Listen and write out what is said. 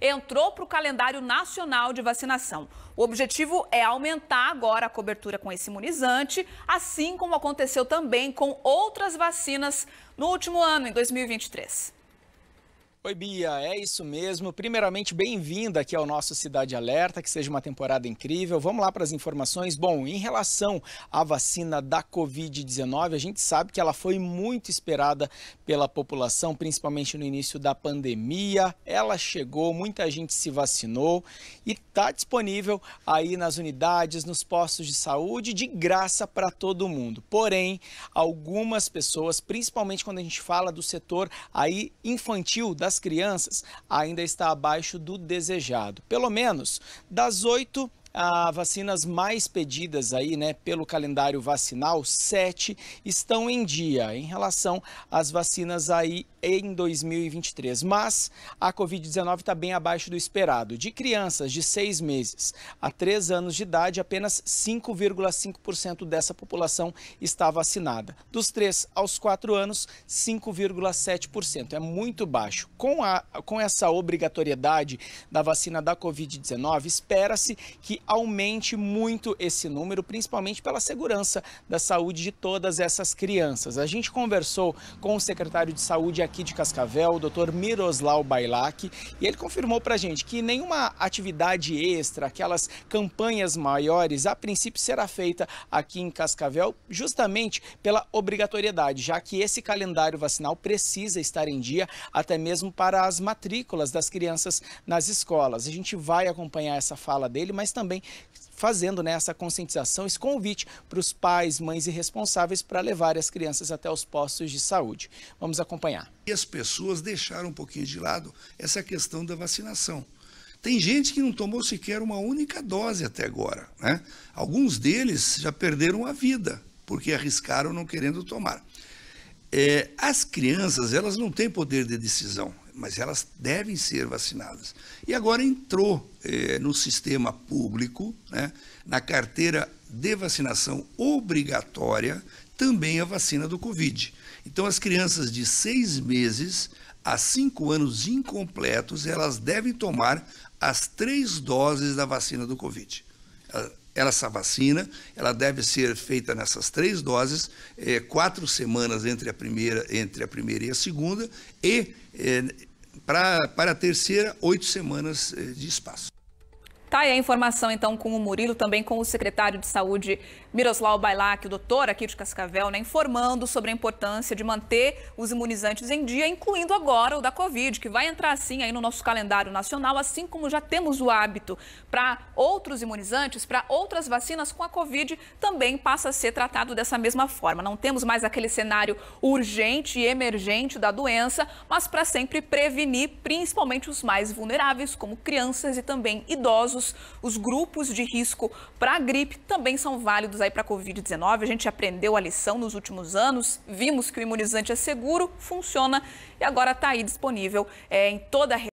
entrou para o calendário nacional de vacinação. O objetivo é aumentar agora a cobertura com esse imunizante, assim como aconteceu também com outras vacinas no último ano, em 2023. Oi, Bia, é isso mesmo. Primeiramente, bem-vinda aqui ao nosso Cidade Alerta, que seja uma temporada incrível. Vamos lá para as informações. Bom, em relação à vacina da Covid-19, a gente sabe que ela foi muito esperada pela população, principalmente no início da pandemia. Ela chegou, muita gente se vacinou e está disponível aí nas unidades, nos postos de saúde, de graça para todo mundo. Porém, algumas pessoas, principalmente quando a gente fala do setor aí infantil, das crianças ainda está abaixo do desejado, pelo menos das 8 ah, vacinas mais pedidas aí, né, pelo calendário vacinal, sete estão em dia em relação às vacinas aí em 2023. Mas a Covid-19 está bem abaixo do esperado. De crianças de seis meses a três anos de idade, apenas 5,5% dessa população está vacinada. Dos três aos quatro anos, 5,7%. É muito baixo. Com, a, com essa obrigatoriedade da vacina da Covid-19, espera-se que aumente muito esse número, principalmente pela segurança da saúde de todas essas crianças. A gente conversou com o secretário de saúde aqui de Cascavel, o doutor Miroslau Bailac, e ele confirmou para a gente que nenhuma atividade extra, aquelas campanhas maiores, a princípio será feita aqui em Cascavel, justamente pela obrigatoriedade, já que esse calendário vacinal precisa estar em dia, até mesmo para as matrículas das crianças nas escolas. A gente vai acompanhar essa fala dele, mas também também fazendo né, essa conscientização, esse convite para os pais, mães e responsáveis para levar as crianças até os postos de saúde. Vamos acompanhar. E as pessoas deixaram um pouquinho de lado essa questão da vacinação. Tem gente que não tomou sequer uma única dose até agora. Né? Alguns deles já perderam a vida, porque arriscaram não querendo tomar. É, as crianças, elas não têm poder de decisão mas elas devem ser vacinadas. E agora entrou eh, no sistema público, né, na carteira de vacinação obrigatória, também a vacina do Covid. Então, as crianças de seis meses a cinco anos incompletos, elas devem tomar as três doses da vacina do Covid. Ah, essa vacina, ela deve ser feita nessas três doses, é, quatro semanas entre a primeira, entre a primeira e a segunda, e é, para a terceira, oito semanas é, de espaço. Tá aí a informação então com o Murilo, também com o secretário de Saúde Miroslau Bailac, o doutor aqui de Cascavel, né, informando sobre a importância de manter os imunizantes em dia, incluindo agora o da Covid, que vai entrar assim aí no nosso calendário nacional, assim como já temos o hábito para outros imunizantes, para outras vacinas com a Covid, também passa a ser tratado dessa mesma forma. Não temos mais aquele cenário urgente e emergente da doença, mas para sempre prevenir, principalmente os mais vulneráveis, como crianças e também idosos os grupos de risco para a gripe também são válidos aí para a Covid-19. A gente aprendeu a lição nos últimos anos, vimos que o imunizante é seguro, funciona e agora está aí disponível é, em toda a